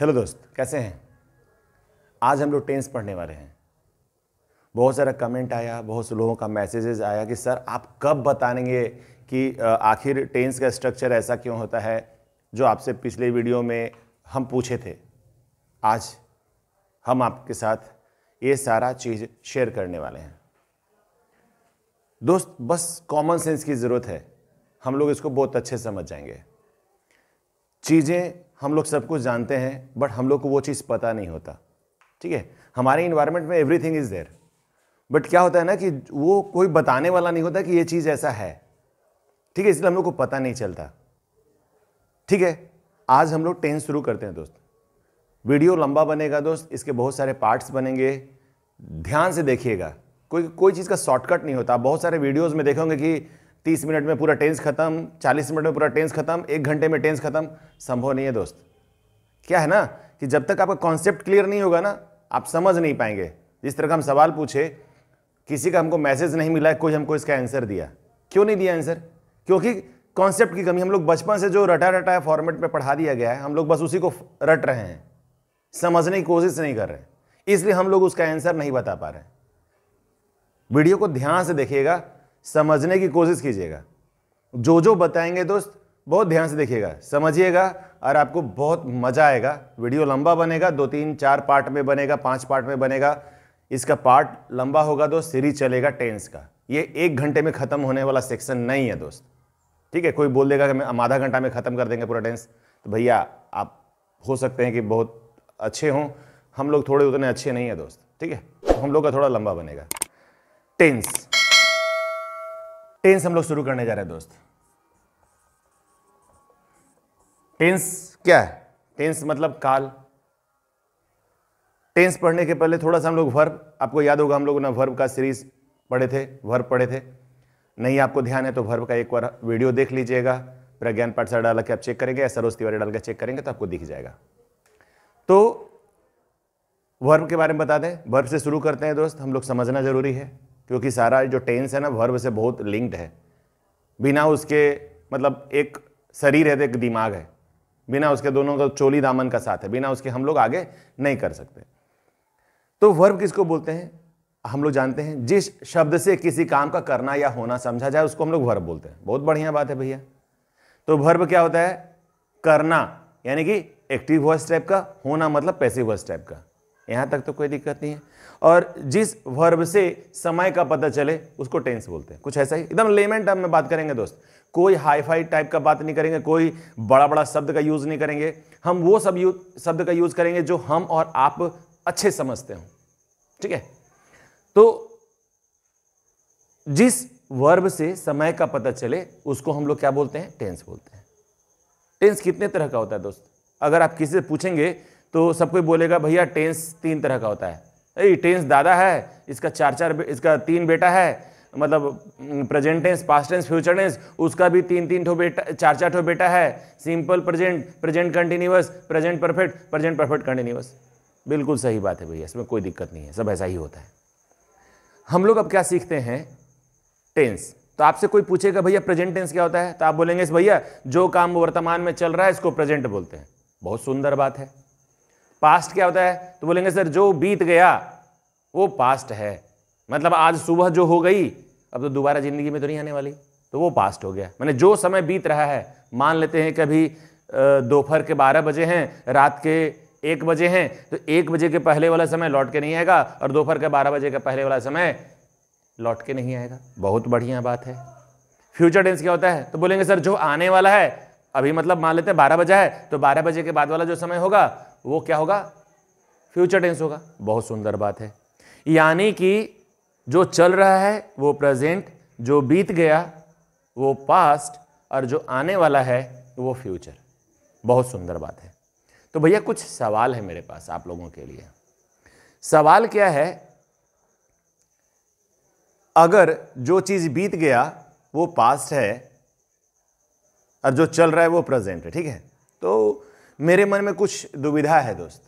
Hello दोस्त कैसे हैं आज हम लोग टेंस पढ़ने वाले हैं बहुत सारा कमेंट आया बहुत से लोगों का मैसेजेस आया कि सर आप कब बताएंगे कि आखिर टेंस का स्ट्रक्चर ऐसा क्यों होता है जो आपसे पिछले वीडियो में हम पूछे थे आज हम आपके साथ ये सारा चीज़ शेयर करने वाले हैं दोस्त बस कॉमन सेंस की ज़रूरत है हम लोग इसको बहुत अच्छे समझ जाएंगे चीज़ें हम लोग सब कुछ जानते हैं बट हम लोग को वो चीज़ पता नहीं होता ठीक है हमारे इन्वायरमेंट में एवरीथिंग इज़ देयर बट क्या होता है ना कि वो कोई बताने वाला नहीं होता कि ये चीज़ ऐसा है ठीक है इसलिए हम लोग को पता नहीं चलता ठीक है आज हम लोग टेंथ शुरू करते हैं दोस्त वीडियो लंबा बनेगा दोस्त इसके बहुत सारे पार्ट्स बनेंगे ध्यान से देखिएगा कोई कोई चीज़ का शॉर्टकट नहीं होता बहुत सारे वीडियोज़ में देखोगे कि तीस मिनट में पूरा टेंस खत्म चालीस मिनट में पूरा टेंस खत्म एक घंटे में टेंस खत्म संभव नहीं है दोस्त क्या है ना कि जब तक आपका कॉन्सेप्ट क्लियर नहीं होगा ना आप समझ नहीं पाएंगे जिस तरह का हम सवाल पूछे किसी का हमको मैसेज नहीं मिला कोई हमको इसका आंसर दिया क्यों नहीं दिया आंसर क्योंकि कॉन्सेप्ट की कमी हम लोग बचपन से जो रटा रटा फॉर्मेट में पढ़ा दिया गया है हम लोग बस उसी को रट रहे हैं समझने की कोशिश नहीं कर रहे हैं इसलिए हम लोग उसका आंसर नहीं बता पा रहे वीडियो को ध्यान से देखिएगा समझने की कोशिश कीजिएगा जो जो बताएंगे दोस्त बहुत ध्यान से देखिएगा समझिएगा और आपको बहुत मज़ा आएगा वीडियो लंबा बनेगा दो तीन चार पार्ट में बनेगा पांच पार्ट में बनेगा इसका पार्ट लंबा होगा दोस्त सीरीज चलेगा टेंस का ये एक घंटे में ख़त्म होने वाला सेक्शन नहीं है दोस्त ठीक है कोई बोल देगा कि हम आधा घंटा में ख़त्म कर देंगे पूरा टेंस तो भैया आप हो सकते हैं कि बहुत अच्छे हों हम लोग थोड़े उतने अच्छे नहीं हैं दोस्त ठीक है हम लोग का थोड़ा लंबा बनेगा टेंस टेंस हम लोग शुरू करने जा रहे हैं दोस्त टेंस क्या है टेंस मतलब काल टेंस पढ़ने के पहले थोड़ा सा हम लोग वर्ब आपको याद होगा हम लोगों ने वर्ब का सीरीज पढ़े थे वर्ब पढ़े थे नहीं आपको ध्यान है तो वर्ब का एक बार वीडियो देख लीजिएगा प्रज्ञान पाठशाला डाल के आप चेक करेंगे या सरोज तिवारी डाल के चेक करेंगे तो आपको दिख जाएगा तो वर्ब के बारे में बता दें वर्ब से शुरू करते हैं दोस्त हम लोग समझना जरूरी है क्योंकि सारा जो टेंस है ना वर्ब से बहुत लिंक्ड है बिना उसके मतलब एक शरीर है तो एक दिमाग है बिना उसके दोनों का चोली दामन का साथ है बिना उसके हम लोग आगे नहीं कर सकते तो वर्ब किसको बोलते हैं हम लोग जानते हैं जिस शब्द से किसी काम का करना या होना समझा जाए उसको हम लोग वर्ब बोलते हैं बहुत बढ़िया बात है भैया तो वर्ब क्या होता है करना यानी कि एक्टिव वॉइस टाइप का होना मतलब पैसिव वॉइस टाइप का यहाँ तक तो कोई दिक्कत नहीं है और जिस वर्ब से समय का पता चले उसको टेंस बोलते हैं कुछ ऐसा ही एकदम लेमेंट टर्म में बात करेंगे दोस्त कोई हाईफाई टाइप का बात नहीं करेंगे कोई बड़ा बड़ा शब्द का यूज़ नहीं करेंगे हम वो सब यूज शब्द का यूज़ करेंगे जो हम और आप अच्छे समझते हो ठीक है तो जिस वर्ब से समय का पता चले उसको हम लोग क्या बोलते हैं टेंस बोलते हैं टेंस कितने तरह का होता है दोस्त अगर आप किसी से पूछेंगे तो सबको बोलेगा भैया टेंस तीन तरह का होता है टेंस दादा है इसका चार चार इसका तीन बेटा है मतलब present tense past tense future tense उसका भी तीन तीन ठो बेटा चार चार ठो बेटा है simple present present continuous present perfect present perfect continuous बिल्कुल सही बात है भैया इसमें कोई दिक्कत नहीं है सब ऐसा ही होता है हम लोग अब क्या सीखते हैं टेंस तो आपसे कोई पूछेगा भैया प्रेजेंट टेंस क्या होता है तो आप बोलेंगे भैया जो काम वर्तमान में चल रहा है इसको प्रेजेंट बोलते हैं बहुत सुंदर बात है पास्ट क्या होता है तो बोलेंगे सर जो बीत गया वो पास्ट है मतलब आज सुबह जो हो गई अब तो दोबारा ज़िंदगी में तो नहीं आने वाली तो वो पास्ट हो गया मैंने जो समय बीत रहा है मान लेते हैं कभी दोपहर के बारह बजे हैं रात के एक बजे हैं तो एक बजे के पहले वाला समय लौट के नहीं आएगा और दोपहर के बारह बजे का पहले वाला समय लौट के नहीं आएगा बहुत बढ़िया बात है फ्यूचर टेंस क्या होता है तो बोलेंगे सर जो आने वाला है अभी मतलब मान लेते हैं बारह बजे है तो बारह बजे के बाद वाला जो समय होगा वो क्या होगा फ्यूचर टेंस होगा बहुत सुंदर बात है यानी कि जो चल रहा है वो प्रेजेंट जो बीत गया वो पास्ट और जो आने वाला है वो फ्यूचर बहुत सुंदर बात है तो भैया कुछ सवाल है मेरे पास आप लोगों के लिए सवाल क्या है अगर जो चीज़ बीत गया वो पास्ट है और जो चल रहा है वो प्रेजेंट है ठीक है तो मेरे मन में कुछ दुविधा है दोस्त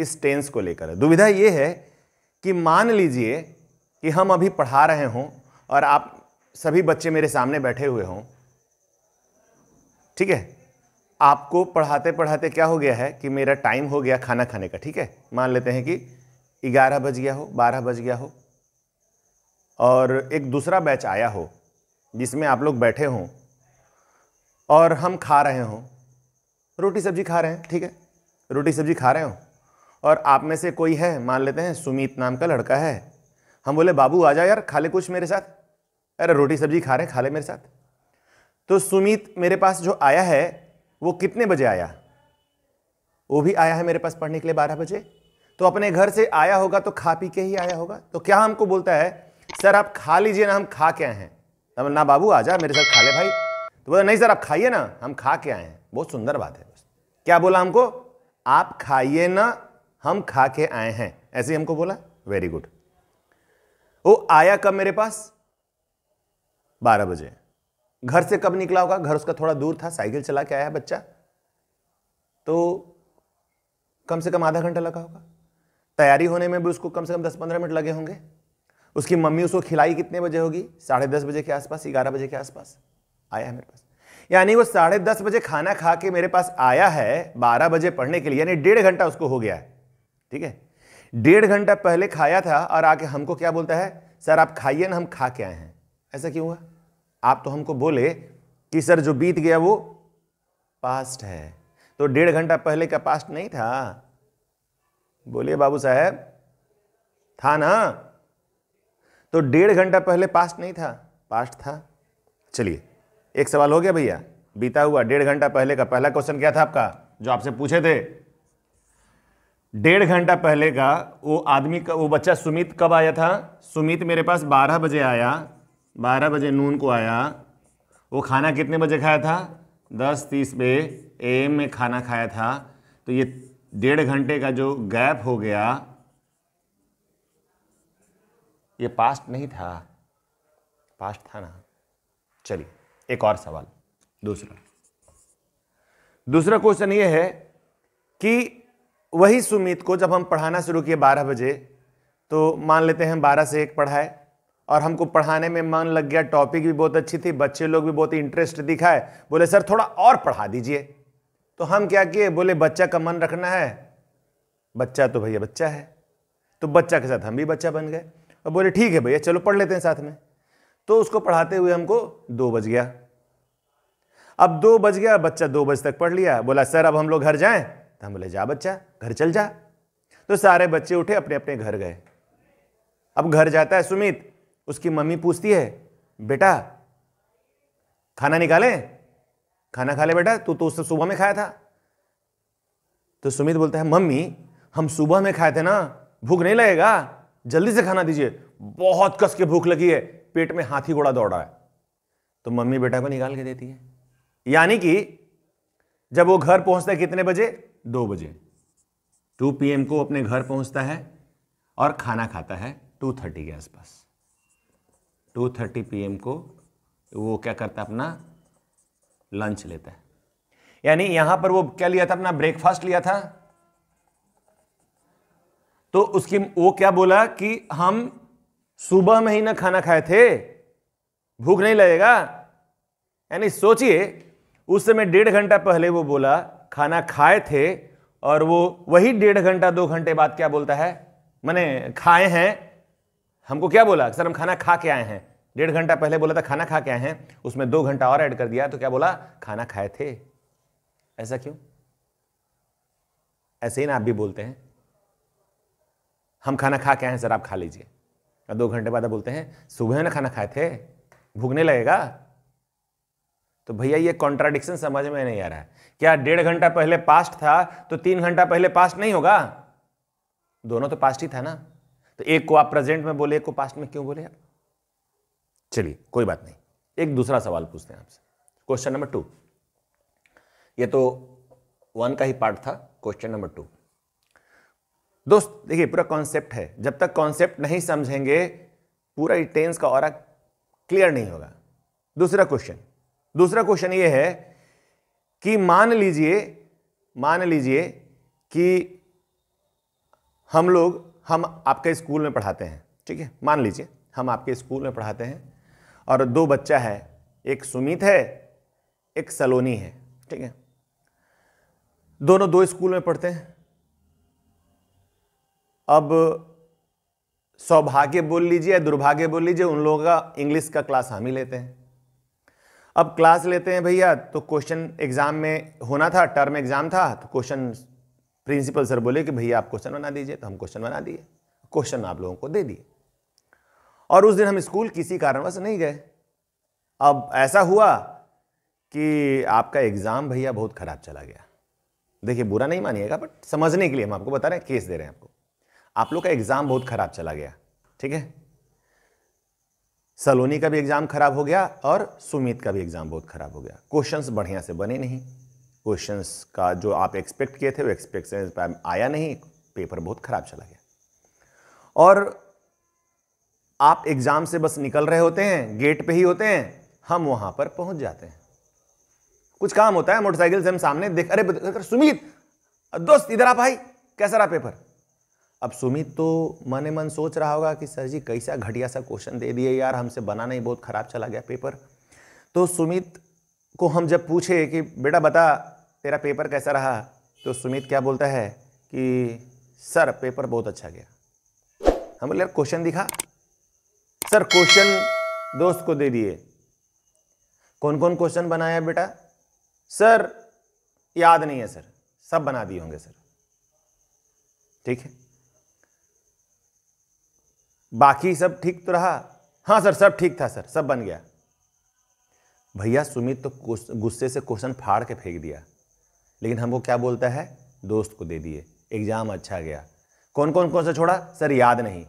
इस टेंस को लेकर दुविधा ये है कि मान लीजिए कि हम अभी पढ़ा रहे हों और आप सभी बच्चे मेरे सामने बैठे हुए हों ठीक है आपको पढ़ाते पढ़ाते क्या हो गया है कि मेरा टाइम हो गया खाना खाने का ठीक है मान लेते हैं कि ग्यारह बज गया हो बारह बज गया हो और एक दूसरा बैच आया हो जिसमें आप लोग बैठे हों और हम खा रहे हों रोटी सब्जी खा रहे हैं ठीक है रोटी सब्जी खा रहे हो और आप में से कोई है मान लेते हैं सुमित नाम का लड़का है हम बोले बाबू आ जाए यार खा ले कुछ मेरे साथ अरे रोटी सब्जी खा रहे हैं खा ले मेरे साथ तो सुमित मेरे पास जो आया है वो कितने बजे आया वो भी आया है मेरे पास पढ़ने के लिए बारह बजे तो अपने घर से आया होगा तो खा पी के ही आया होगा तो क्या हमको बोलता है सर आप खा लीजिए ना हम खा के आए हैं ना बाबू आ जा मेरे साथ खा ले भाई तो बोला नहीं सर आप खाइए ना हम खा के आए हैं बहुत सुंदर बात है क्या बोला हमको आप खाइए ना हम खा के आए हैं ऐसे ही हमको बोला वेरी गुड वो आया कब मेरे पास बारह बजे घर से कब निकला होगा घर उसका थोड़ा दूर था साइकिल चला के आया बच्चा तो कम से कम आधा घंटा लगा होगा तैयारी होने में भी उसको कम से कम दस पंद्रह मिनट लगे होंगे उसकी मम्मी उसको खिलाई कितने बजे होगी साढ़े दस बजे के आसपास ग्यारह बजे के आसपास आया है मेरे पास यानी वो साढ़े दस बजे खाना खा के मेरे पास आया है बारह बजे पढ़ने के लिए यानी डेढ़ घंटा उसको हो गया है ठीक है डेढ़ घंटा पहले खाया था और आके हमको क्या बोलता है सर आप खाइए ना हम खा के आए हैं ऐसा क्यों हुआ आप तो हमको बोले कि सर जो बीत गया वो पास्ट है तो डेढ़ घंटा पहले का पास्ट नहीं था बोलिए बाबू साहब था ना तो डेढ़ घंटा पहले पास्ट नहीं था पास्ट था चलिए एक सवाल हो गया भैया बीता हुआ डेढ़ घंटा पहले का पहला क्वेश्चन क्या था आपका जो आपसे पूछे थे डेढ़ घंटा पहले का वो आदमी का वो बच्चा सुमित कब आया था सुमित मेरे पास बारह बजे आया बारह बजे नून को आया वो खाना कितने बजे खाया था दस तीस पे एम में खाना खाया था तो ये डेढ़ घंटे का जो गैप हो गया ये पास्ट नहीं था पास्ट था ना चलिए एक और सवाल दूसरा दूसरा क्वेश्चन ये है कि वही सुमित को जब हम पढ़ाना शुरू किए बारह बजे तो मान लेते हैं बारह से एक पढ़ाए और हमको पढ़ाने में मन लग गया टॉपिक भी बहुत अच्छी थी बच्चे लोग भी बहुत इंटरेस्ट दिखाए बोले सर थोड़ा और पढ़ा दीजिए तो हम क्या किए बोले बच्चा का मन रखना है बच्चा तो भैया बच्चा है तो बच्चा के साथ हम भी बच्चा बन गए और बोले ठीक है भैया चलो पढ़ लेते हैं साथ में तो उसको पढ़ाते हुए हमको दो बज गया अब दो बज गया बच्चा दो बज तक पढ़ लिया बोला सर अब हम लोग घर जाएं तो हम बोले जा बच्चा घर चल जा तो सारे बच्चे उठे अपने अपने घर गए अब घर जाता है सुमित उसकी मम्मी पूछती है बेटा खाना निकाले खाना खा ले बेटा तू तो उससे सुबह में खाया था तो सुमित बोलता है मम्मी हम सुबह में खाए थे ना भूख नहीं लगेगा जल्दी से खाना दीजिए बहुत कस के भूख लगी है पेट में हाथी घोड़ा दौड़ा है तो मम्मी बेटा को निकाल के देती है यानी कि जब वो घर पहुंचता है कितने बजे दो बजे टू पीएम को अपने घर पहुंचता है और खाना खाता है टू थर्टी के आसपास टू थर्टी पीएम को वो क्या करता है अपना लंच लेता है यानी यहां पर वो क्या लिया था अपना ब्रेकफास्ट लिया था तो उसकी वो क्या बोला कि हम सुबह में ही ना खाना खाए थे भूख नहीं लगेगा यानी सोचिए उस समय डेढ़ घंटा पहले वो बोला खाना खाए थे और वो वही डेढ़ घंटा दो घंटे बाद क्या बोलता है मैंने खाए हैं हमको क्या बोला सर हम खाना खा के आए हैं डेढ़ घंटा पहले बोला था खाना खा के आए हैं उसमें दो घंटा और ऐड कर दिया तो क्या बोला खाना खाए थे ऐसा क्यों ऐसे ही ना आप भी बोलते हैं हम खाना खा के आए हैं सर आप खा लीजिए और दो घंटे बाद बोलते हैं सुबह ना खाना खाए थे भूखने लगेगा तो भैया ये कॉन्ट्राडिक्शन समझ में नहीं आ रहा है क्या डेढ़ घंटा पहले पास्ट था तो तीन घंटा पहले पास्ट नहीं होगा दोनों तो पास्ट ही था ना तो एक को आप प्रेजेंट में बोले एक को पास्ट में क्यों बोले आप चलिए कोई बात नहीं एक दूसरा सवाल पूछते हैं आपसे क्वेश्चन नंबर टू ये तो वन का ही पार्ट था क्वेश्चन नंबर टू दोस्त देखिए पूरा कॉन्सेप्ट है जब तक कॉन्सेप्ट नहीं समझेंगे पूरा टेंस का और क्लियर नहीं होगा दूसरा क्वेश्चन दूसरा क्वेश्चन ये है कि मान लीजिए मान लीजिए कि हम लोग हम आपके स्कूल में पढ़ाते हैं ठीक है मान लीजिए हम आपके स्कूल में पढ़ाते हैं और दो बच्चा है एक सुमित है एक सलोनी है ठीक है दोनों दो स्कूल में पढ़ते हैं अब सौभाग्य बोल लीजिए या दुर्भाग्य बोल लीजिए उन लोगों का इंग्लिश का क्लास हम ही लेते हैं अब क्लास लेते हैं भैया तो क्वेश्चन एग्ज़ाम में होना था टर्म एग्ज़ाम था तो क्वेश्चन प्रिंसिपल सर बोले कि भैया आप क्वेश्चन बना दीजिए तो हम क्वेश्चन बना दिए क्वेश्चन आप लोगों को दे दिए और उस दिन हम स्कूल किसी कारणवश नहीं गए अब ऐसा हुआ कि आपका एग्ज़ाम भैया बहुत ख़राब चला गया देखिए बुरा नहीं मानिएगा बट समझने के लिए हम आपको बता रहे हैं केस दे रहे हैं आपको आप लोग का एग्ज़ाम बहुत ख़राब चला गया ठीक है सलोनी का भी एग्ज़ाम खराब हो गया और सुमित का भी एग्ज़ाम बहुत ख़राब हो गया क्वेश्चंस बढ़िया से बने नहीं क्वेश्चंस का जो आप एक्सपेक्ट किए थे वो एक्सपेक्टेशन पर आया नहीं पेपर बहुत ख़राब चला गया और आप एग्ज़ाम से बस निकल रहे होते हैं गेट पे ही होते हैं हम वहां पर पहुंच जाते हैं कुछ काम होता है मोटरसाइकिल से हम सामने देख अरे सुमित दोस्त इधर आप भाई कैसा रहा पेपर अब सुमित तो मन मन सोच रहा होगा कि सर जी कैसा घटिया सा क्वेश्चन दे दिए यार हमसे बना नहीं बहुत ख़राब चला गया पेपर तो सुमित को हम जब पूछे कि बेटा बता तेरा पेपर कैसा रहा तो सुमित क्या बोलता है कि सर पेपर बहुत अच्छा गया हम बोले यार क्वेश्चन दिखा सर क्वेश्चन दोस्त को दे दिए कौन कौन क्वेश्चन बनाया बेटा सर याद नहीं है सर सब बना दिए होंगे सर ठीक है बाकी सब ठीक तो रहा हाँ सर सब ठीक था सर सब बन गया भैया सुमित तो गुस्से से क्वेश्चन फाड़ के फेंक दिया लेकिन हमको क्या बोलता है दोस्त को दे दिए एग्ज़ाम अच्छा गया कौन कौन कौन सा छोड़ा सर याद नहीं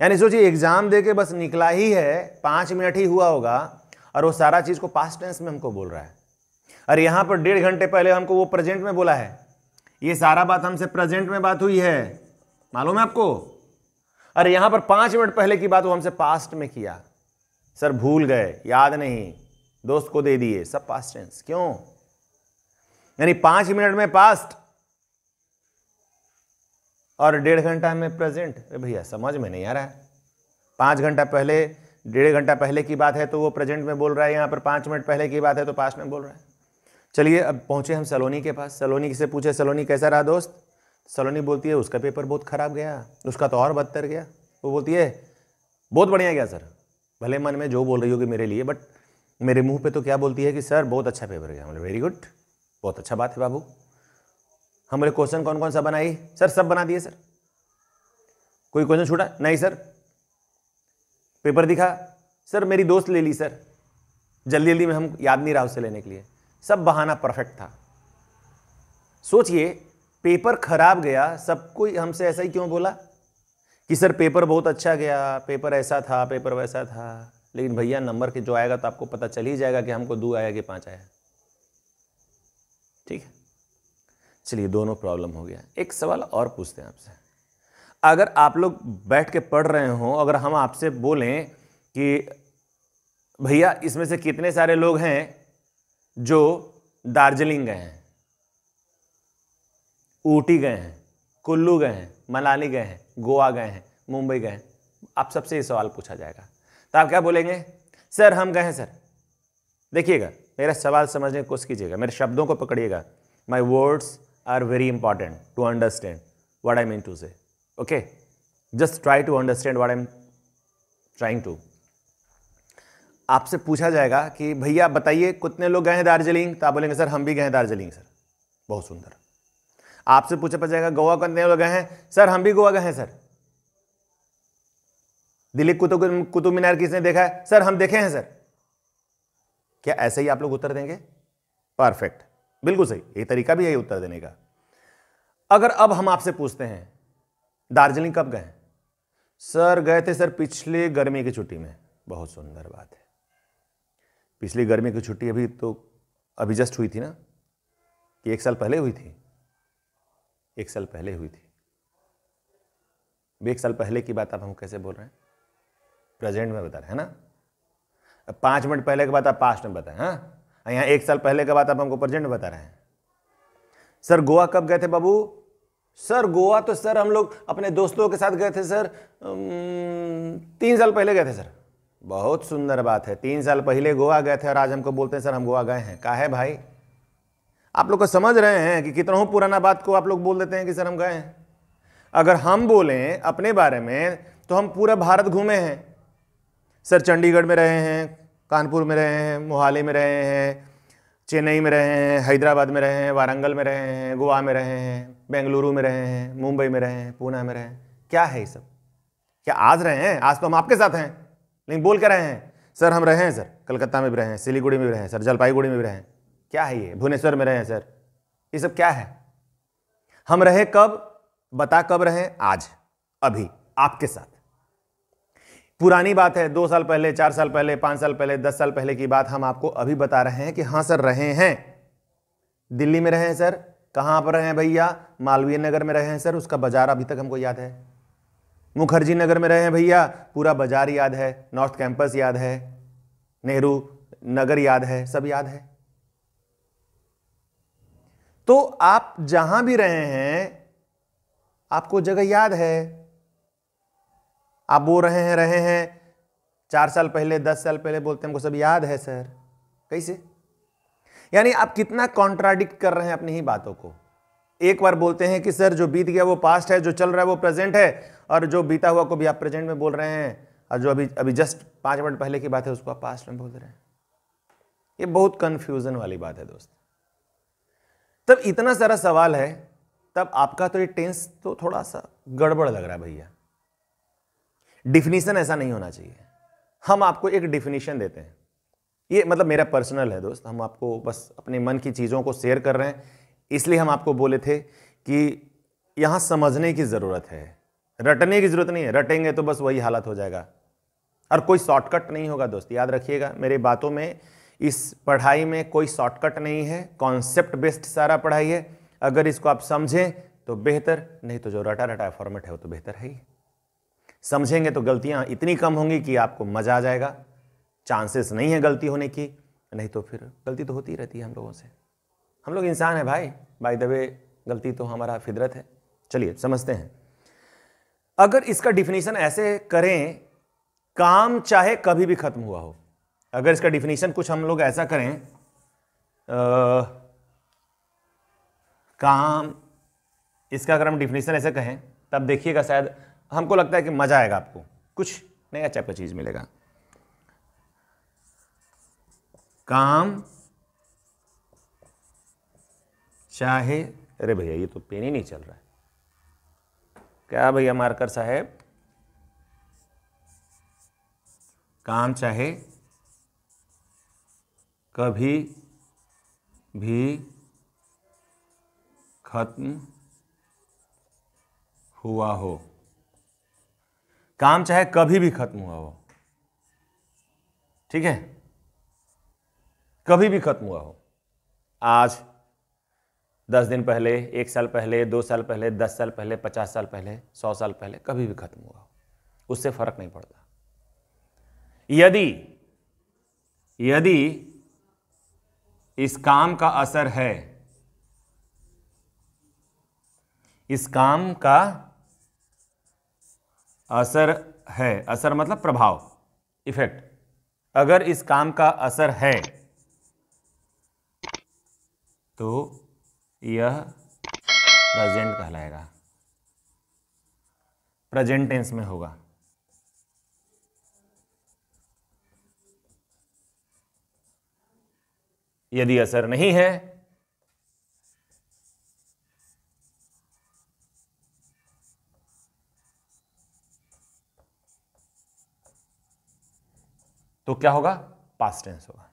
यानी सोचिए एग्ज़ाम दे के बस निकला ही है पाँच मिनट ही हुआ होगा और वो सारा चीज़ को पास्ट टेंस में हमको बोल रहा है और यहाँ पर डेढ़ घंटे पहले हमको वो प्रेजेंट में बोला है ये सारा बात हमसे प्रेजेंट में बात हुई है मालूम है आपको अरे यहां पर पांच मिनट पहले की बात वो हमसे पास्ट में किया सर भूल गए याद नहीं दोस्त को दे दिए सब पास्ट टेंस क्यों यानी पांच मिनट में पास्ट और डेढ़ घंटा में प्रेजेंट अरे भैया समझ में नहीं आ रहा है पांच घंटा पहले डेढ़ घंटा पहले की बात है तो वो प्रेजेंट में बोल रहा है यहां पर पांच मिनट पहले की बात है तो पास्ट में बोल रहा है चलिए अब पहुंचे हम सलोनी के पास सलोनी से पूछे सलोनी कैसा रहा दोस्त सलोनी बोलती है उसका पेपर बहुत ख़राब गया उसका तो और बदतर गया वो बोलती है बहुत बढ़िया गया सर भले मन में जो बोल रही होगी मेरे लिए बट मेरे मुंह पे तो क्या बोलती है कि सर बहुत अच्छा पेपर गया मतलब वेरी गुड बहुत अच्छा बात है बाबू हमारे क्वेश्चन कौन कौन सा बनाई सर सब बना दिए सर कोई क्वेश्चन छूटा नहीं सर पेपर दिखा सर मेरी दोस्त ले ली सर जल्दी जल्दी में हम याद नहीं रहा उससे लेने के लिए सब बहाना परफेक्ट था सोचिए पेपर खराब गया सब कोई हमसे ऐसा ही क्यों बोला कि सर पेपर बहुत अच्छा गया पेपर ऐसा था पेपर वैसा था लेकिन भैया नंबर के जो आएगा तो आपको पता चल ही जाएगा कि हमको दो आया कि पाँच आया ठीक है चलिए दोनों प्रॉब्लम हो गया एक सवाल और पूछते हैं आपसे अगर आप लोग बैठ के पढ़ रहे हों अगर हम आपसे बोलें कि भैया इसमें से कितने सारे लोग हैं जो दार्जिलिंग गए हैं ऊटी गए हैं कुल्लू गए हैं मनाली गए हैं गोवा गए हैं मुंबई गए हैं आप सबसे ये सवाल पूछा जाएगा तो आप क्या बोलेंगे सर हम गए हैं सर देखिएगा मेरा सवाल समझने की कोशिश कीजिएगा मेरे शब्दों को पकड़िएगा my words are very important to understand what I mean to say okay just try to understand what I am trying to आपसे पूछा जाएगा कि भैया बताइए कितने लोग गए हैं दार्जिलिंग तो आप बोलेंगे सर हम भी गए हैं दार्जिलिंग सर बहुत सुंदर आपसे पूछा पड़ जाएगा गोवा कितने लोग गए हैं सर हम भी गोवा गए हैं सर दिल्ली कुतुब कुतुब मीनार किसने देखा है सर हम देखे हैं सर क्या ऐसे ही आप लोग उत्तर देंगे परफेक्ट बिल्कुल सही ये तरीका भी है उत्तर देने का अगर अब हम आपसे पूछते हैं दार्जिलिंग कब गए सर गए थे सर पिछले गर्मी की छुट्टी में बहुत सुंदर बात है पिछली गर्मी की छुट्टी अभी तो अभी जस्ट हुई थी ना कि एक साल पहले हुई थी एक साल पहले हुई थी एक साल पहले की बात आप हम कैसे बोल रहे हैं प्रेजेंट में बता रहे हैं ना पांच मिनट पहले की बात आप पास्ट में बताएं हाँ यहां एक साल पहले की बात आप हमको प्रेजेंट हाँ? बता रहे हैं सर गोवा कब गए थे बाबू सर गोवा तो सर हम लोग अपने दोस्तों के साथ गए थे सर तीन साल पहले गए थे सर बहुत सुंदर बात है तीन साल पहले गोवा गए थे और आज हमको बोलते हैं सर हम गोवा गए हैं का है भाई आप लोग को समझ रहे हैं कि कितनों पुराना बात को आप लोग बोल देते हैं कि सर हम गए हैं अगर हम बोलें अपने बारे में तो हम पूरा भारत घूमे हैं सर चंडीगढ़ में रहे हैं कानपुर में रहे हैं मोहाली में रहे हैं चेन्नई में रहे हैं हैदराबाद में रहे हैं वारंगल में रहे हैं गोवा में रहे हैं बेंगलुरु में रहे हैं मुंबई में रहे हैं पूना में रहे हैं क्या है ये सब क्या आज रहे हैं आज तो हम आपके साथ हैं लेकिन बोल कर रहे हैं सर हम रहे हैं सर कलकत्ता में भी रहे हैं सिलीगुड़ी में भी रहे हैं सर जलपाईगुड़ी में भी रहे हैं क्या है ये भुवनेश्वर में रहे हैं सर ये सब क्या है हम रहे कब बता कब रहे आज अभी आपके साथ पुरानी बात है दो साल पहले चार साल पहले पांच साल पहले दस साल पहले की बात हम आपको अभी बता रहे हैं कि हां सर रहे हैं दिल्ली में रहे हैं सर कहाँ पर रहे हैं भैया मालवीय नगर में रहे हैं सर उसका बाजार अभी तक हमको याद है मुखर्जी नगर में रहे हैं भैया पूरा बाजार याद है नॉर्थ कैंपस याद है नेहरू नगर याद है सब याद है तो आप जहां भी रहे हैं आपको जगह याद है आप बो रहे हैं रहे हैं चार साल पहले दस साल पहले बोलते हैं हमको सब याद है सर कैसे यानी आप कितना कॉन्ट्राडिक्ट कर रहे हैं अपनी ही बातों को एक बार बोलते हैं कि सर जो बीत गया वो पास्ट है जो चल रहा है वो प्रेजेंट है और जो बीता हुआ को भी आप प्रेजेंट में बोल रहे हैं और जो अभी अभी जस्ट पांच मिनट पहले की बात है उसको आप पास्ट में बोल रहे हैं ये बहुत कंफ्यूजन वाली बात है दोस्तों तब इतना सारा सवाल है तब आपका तो ये टेंस तो थोड़ा सा गड़बड़ लग रहा है भैया डिफिनीशन ऐसा नहीं होना चाहिए हम आपको एक डिफिनीशन देते हैं ये मतलब मेरा पर्सनल है दोस्त हम आपको बस अपने मन की चीज़ों को शेयर कर रहे हैं इसलिए हम आपको बोले थे कि यहाँ समझने की ज़रूरत है रटने की ज़रूरत नहीं है रटेंगे तो बस वही हालत हो जाएगा और कोई शॉर्टकट नहीं होगा दोस्त याद रखिएगा मेरे बातों में इस पढ़ाई में कोई शॉर्टकट नहीं है कॉन्सेप्ट बेस्ड सारा पढ़ाई है अगर इसको आप समझें तो बेहतर नहीं तो जो रटा रटा फॉर्मेट है वो तो बेहतर है ही समझेंगे तो गलतियाँ इतनी कम होंगी कि आपको मज़ा आ जाएगा चांसेस नहीं है गलती होने की नहीं तो फिर गलती तो होती ही रहती है हम लोगों से हम लोग इंसान हैं भाई बाई द वे गलती तो हमारा फितरत है चलिए समझते हैं अगर इसका डिफिनीशन ऐसे करें काम चाहे कभी भी खत्म हुआ हो अगर इसका डिफिनीशन कुछ हम लोग ऐसा करें आ, काम इसका अगर हम डिफिनीशन ऐसे कहें तब देखिएगा शायद हमको लगता है कि मज़ा आएगा आपको कुछ नया चैप का चीज़ मिलेगा काम चाहे अरे भैया ये तो पेन ही नहीं चल रहा है क्या भैया मार्कर साहेब काम चाहे कभी भी खत्म हुआ हो काम चाहे कभी भी खत्म हुआ हो ठीक है कभी भी खत्म हुआ हो आज दस दिन पहले एक साल पहले दो साल पहले दस साल पहले पचास साल पहले सौ साल पहले कभी भी खत्म हुआ हो उससे फर्क नहीं पड़ता यदि यदि इस काम का असर है इस काम का असर है असर मतलब प्रभाव इफेक्ट अगर इस काम का असर है तो यह प्रेजेंट कहलाएगा प्रेजेंट टेंस में होगा यदि असर नहीं है तो क्या होगा पास टेंस होगा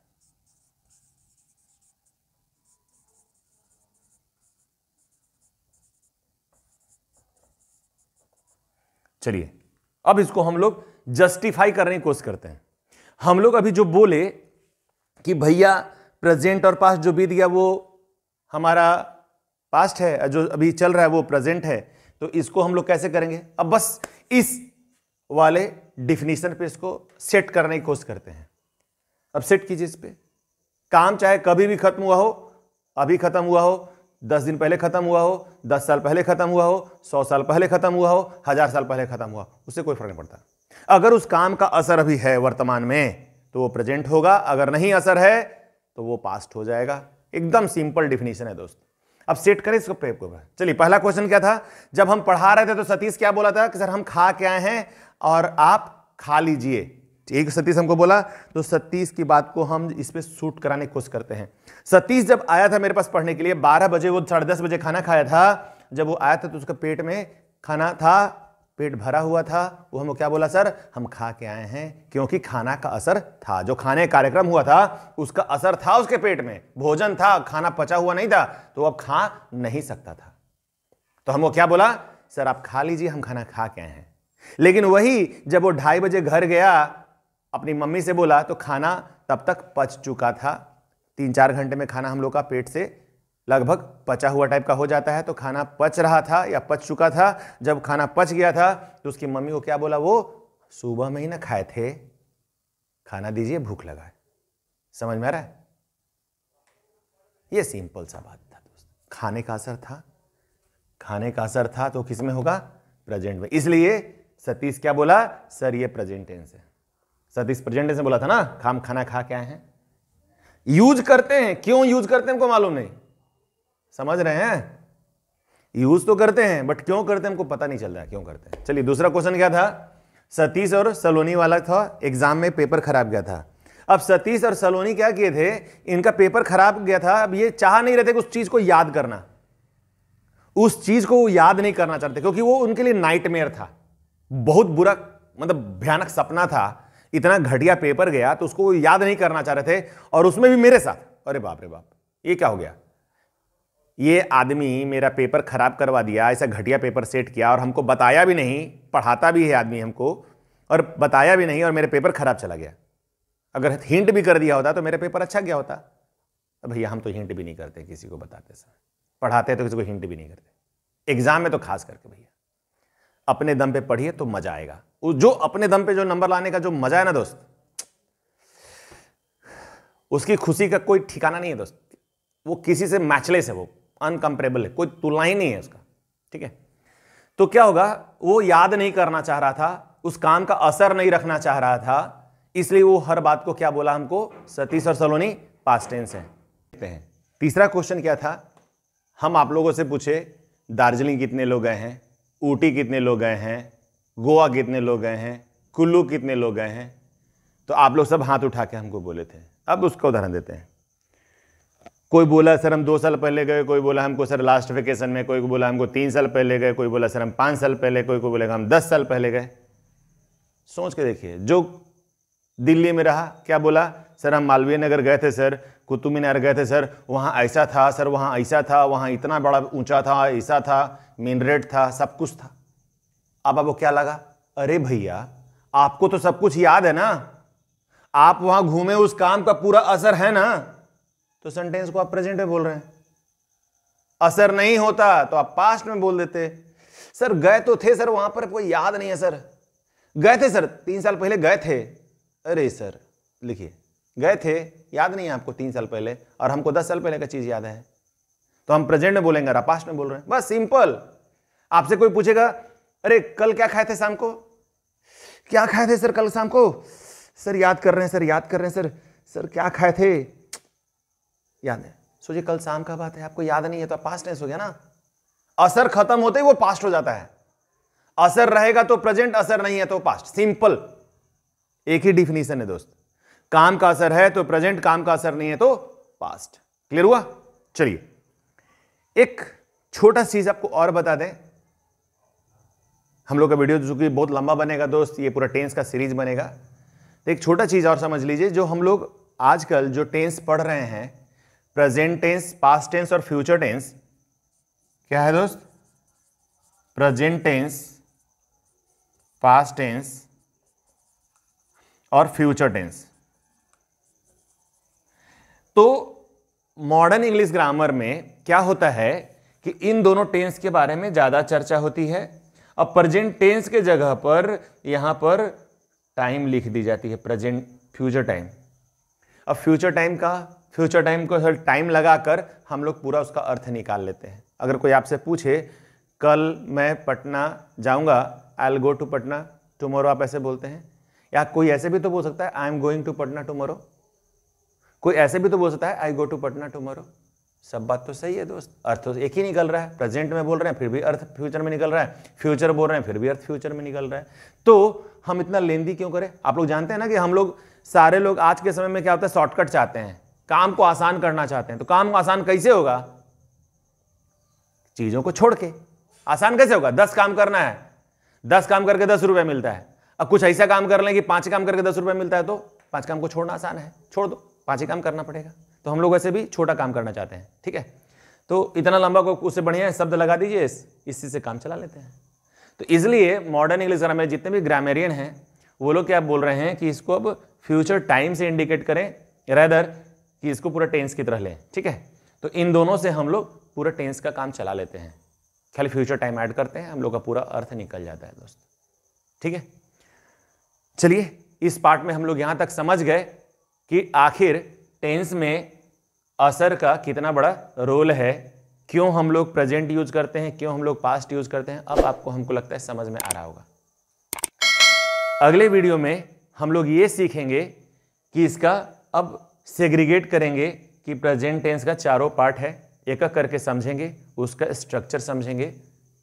चलिए अब इसको हम लोग जस्टिफाई करने की कोशिश करते हैं हम लोग अभी जो बोले कि भैया प्रेजेंट और पास्ट जो बीत गया वो हमारा पास्ट है जो अभी चल रहा है वो प्रेजेंट है तो इसको हम लोग कैसे करेंगे अब बस इस वाले डिफिनीशन पे इसको सेट करने की कोशिश करते हैं अब सेट कीजिए इस पर काम चाहे कभी भी खत्म हुआ हो अभी खत्म हुआ हो दस दिन पहले खत्म हुआ हो दस साल पहले खत्म हुआ हो सौ साल पहले खत्म हुआ हो हजार साल पहले खत्म हुआ उससे कोई फर्क नहीं पड़ता अगर उस काम का असर अभी है वर्तमान में तो वो प्रेजेंट होगा अगर नहीं असर है तो वो पास्ट हो जाएगा एकदम सिंपल डिफिनीशन है दोस्त अब सेट करें इसको पेप को चलिए पहला क्वेश्चन क्या था जब हम पढ़ा रहे थे तो सतीश क्या बोला था कि सर हम खा के आए हैं और आप खा लीजिए एक सतीश हमको बोला तो सतीश की बात को हम इस पर सूट कराने की कोशिश करते हैं सतीश जब आया था मेरे पास पढ़ने के लिए 12 बजे वो साढ़े दस बजे खाना खाया था जब वो आया था तो उसका पेट में खाना था पेट भरा हुआ था वो हम क्या बोला सर हम खा के आए हैं क्योंकि खाना का असर था जो खाने कार्यक्रम हुआ था उसका असर था उसके पेट में भोजन था खाना पचा हुआ नहीं था तो अब खा नहीं सकता था तो हम वो क्या बोला सर आप खा लीजिए हम खाना खा के आए हैं लेकिन वही जब वो ढाई बजे घर गया अपनी मम्मी से बोला तो खाना तब तक पच चुका था तीन चार घंटे में खाना हम लोग का पेट से लगभग पचा हुआ टाइप का हो जाता है तो खाना पच रहा था या पच चुका था जब खाना पच गया था तो उसकी मम्मी को क्या बोला वो सुबह में ही ना खाए थे खाना दीजिए भूख लगा है समझ में आ रहा है ये सिंपल सा बात था दोस्त खाने का असर था खाने का असर था तो किस में होगा प्रेजेंट में इसलिए सतीश क्या बोला सर ये प्रेजेंट टेंस है सतीश प्रेजेंट टेंस में बोला था ना खाम खाना खा क्या है यूज करते हैं क्यों यूज करते हैं हमको मालूम नहीं समझ रहे हैं यूज तो करते हैं बट क्यों करते हैं हमको पता नहीं चल रहा है क्यों करते हैं चलिए दूसरा क्वेश्चन क्या था सतीश और सलोनी वाला था एग्जाम में पेपर खराब गया था अब सतीश और सलोनी क्या किए थे इनका पेपर खराब गया था अब ये चाह नहीं रहते कि उस चीज को याद करना उस चीज को वो याद नहीं करना चाहते क्योंकि वो उनके लिए नाइटमेयर था बहुत बुरा मतलब भयानक सपना था इतना घटिया पेपर गया तो उसको वो याद नहीं करना चाह रहे थे और उसमें भी मेरे साथ अरे बाप रे बाप ये क्या हो गया ये आदमी मेरा पेपर ख़राब करवा दिया ऐसा घटिया पेपर सेट किया और हमको बताया भी नहीं पढ़ाता भी है आदमी हमको और बताया भी नहीं और मेरा पेपर ख़राब चला गया अगर हिंट भी कर दिया होता तो मेरा पेपर अच्छा गया होता तो भैया हम तो हिंट भी नहीं करते किसी को बताते समय पढ़ाते तो किसी को हिंट भी नहीं करते एग्ज़ाम में तो खास करके भैया अपने दम पे पढ़िए तो मज़ा आएगा जो अपने दम पे जो नंबर लाने का जो मज़ा है ना दोस्त उसकी खुशी का कोई ठिकाना नहीं है दोस्त वो किसी से मैचलेस है वो अनकंपरेबल है कोई तुलना ही नहीं है इसका ठीक है तो क्या होगा वो याद नहीं करना चाह रहा था उस काम का असर नहीं रखना चाह रहा था इसलिए वो हर बात को क्या बोला हमको सतीश और सलोनी पास टेंस है हैं तीसरा क्वेश्चन क्या था हम आप लोगों से पूछे दार्जिलिंग कितने लोग गए हैं ऊटी कितने लोग गए हैं गोवा कितने लोग गए हैं कुल्लू कितने लोग गए हैं तो आप लोग सब हाथ उठा के हमको बोले थे अब उसका उदाहरण देते हैं कोई बोला सर हम दो साल पहले गए कोई बोला हमको सर लास्ट वेकेशन में कोई बोला हमको तीन साल पहले गए कोई बोला सर हम पाँच साल पहले कोई कोई बोलेगा हम दस साल पहले गए सोच के देखिए जो दिल्ली में रहा क्या बोला सर हम मालवीय नगर गए थे सर कुतुब मीनार गए थे सर वहाँ ऐसा था सर वहाँ ऐसा था वहाँ इतना बड़ा ऊंचा था ऐसा था मेन रेट था सब कुछ था अब आपको क्या लगा अरे भैया आपको तो सब कुछ याद है ना आप वहाँ घूमे उस काम का पूरा असर है ना तो सेंटेंस को आप प्रेजेंट में बोल रहे हैं असर नहीं होता तो आप पास्ट में बोल देते सर गए तो थे सर वहां पर कोई याद नहीं है सर गए थे सर तीन साल पहले गए थे अरे सर लिखिए गए थे याद नहीं है आपको तीन साल पहले और हमको दस साल पहले का चीज़ याद है तो हम प्रेजेंट में बोलेंगे पास्ट में बोल रहे हैं बस सिंपल आपसे कोई पूछेगा अरे कल क्या खाए थे शाम को क्या खाए थे सर कल शाम को सर याद कर रहे हैं सर याद कर रहे हैं सर सर क्या खाए थे याद है सोचिए कल शाम का बात है आपको याद नहीं है तो पास्ट टेंस हो गया ना असर खत्म होते ही वो पास्ट हो जाता है असर रहेगा तो प्रेजेंट असर नहीं है तो पास्ट सिंपल एक ही डिफिनीशन है दोस्त काम का असर है तो प्रेजेंट काम का असर नहीं है तो पास्ट क्लियर हुआ चलिए एक छोटा चीज आपको और बता दें हम लोग का वीडियो जो कि बहुत लंबा बनेगा दोस्त ये पूरा टेंस का सीरीज बनेगा तो एक छोटा चीज और समझ लीजिए जो हम लोग आजकल जो टेंस पढ़ रहे हैं प्रेजेंट टेंस पास्ट टेंस और फ्यूचर टेंस क्या है दोस्त प्रेजेंट टेंस पास्ट टेंस और फ्यूचर टेंस तो मॉडर्न इंग्लिश ग्रामर में क्या होता है कि इन दोनों टेंस के बारे में ज़्यादा चर्चा होती है अब प्रेजेंट टेंस के जगह पर यहां पर टाइम लिख दी जाती है प्रेजेंट फ्यूचर टाइम अब फ्यूचर टाइम का फ्यूचर टाइम को सर टाइम लगाकर हम लोग पूरा उसका अर्थ निकाल लेते हैं अगर कोई आपसे पूछे कल मैं पटना जाऊँगा I'll go to Patna tomorrow आप ऐसे बोलते हैं या कोई ऐसे भी तो बोल सकता है I am going to Patna tomorrow कोई ऐसे भी तो बोल सकता है I go to Patna tomorrow सब बात तो सही है दोस्त अर्थ तो एक ही निकल रहा है प्रेजेंट में बोल रहे हैं फिर भी अर्थ फ्यूचर में निकल रहा है फ्यूचर बोल रहे हैं फिर भी अर्थ फ्यूचर में निकल रहा है तो हम इतना लेंदी क्यों करें आप लोग जानते हैं ना कि हम लोग सारे लोग आज के समय में क्या होता है शॉर्टकट चाहते हैं काम को आसान करना चाहते हैं तो काम आसान कैसे होगा चीजों को छोड़ के आसान कैसे होगा दस काम करना है दस काम करके दस रुपए मिलता है अब कुछ ऐसा काम कर लें कि पांच काम करके दस रुपए मिलता है तो पांच काम को छोड़ना आसान है छोड़ दो पांच ही काम करना पड़ेगा तो हम लोग ऐसे भी छोटा काम करना चाहते हैं ठीक है तो इतना लंबा को उससे बढ़िया है शब्द लगा दीजिए इसी से काम चला लेते हैं तो इसलिए मॉडर्न इंग्लिश ग्रामर जितने भी ग्रामेरियन हैं वो लोग क्या बोल रहे हैं कि इसको अब फ्यूचर टाइम से इंडिकेट करें रेदर कि इसको पूरा टेंस की तरह लें ठीक है तो इन दोनों से हम लोग पूरा टेंस का काम चला लेते हैं खाली फ्यूचर टाइम ऐड करते हैं हम लोग का पूरा अर्थ निकल जाता है दोस्त ठीक है चलिए इस पार्ट में हम लोग यहां तक समझ गए कि आखिर टेंस में असर का कितना बड़ा रोल है क्यों हम लोग प्रेजेंट यूज करते हैं क्यों हम लोग पास्ट यूज करते हैं अब आपको हमको लगता है समझ में आ रहा होगा अगले वीडियो में हम लोग ये सीखेंगे कि इसका अब सेग्रीगेट करेंगे कि प्रेजेंट टेंस का चारों पार्ट है एक एक करके समझेंगे उसका स्ट्रक्चर समझेंगे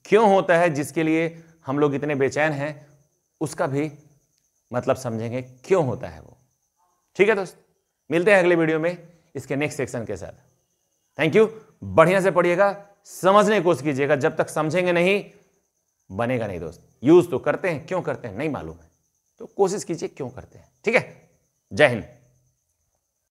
क्यों होता है जिसके लिए हम लोग इतने बेचैन हैं उसका भी मतलब समझेंगे क्यों होता है वो ठीक है दोस्त मिलते हैं अगले वीडियो में इसके नेक्स्ट सेक्शन के साथ थैंक यू बढ़िया से पढ़िएगा समझने की कोशिश कीजिएगा जब तक समझेंगे नहीं बनेगा नहीं दोस्त यूज़ तो करते हैं क्यों करते हैं नहीं मालूम है तो कोशिश कीजिए क्यों करते हैं ठीक है जय हिंद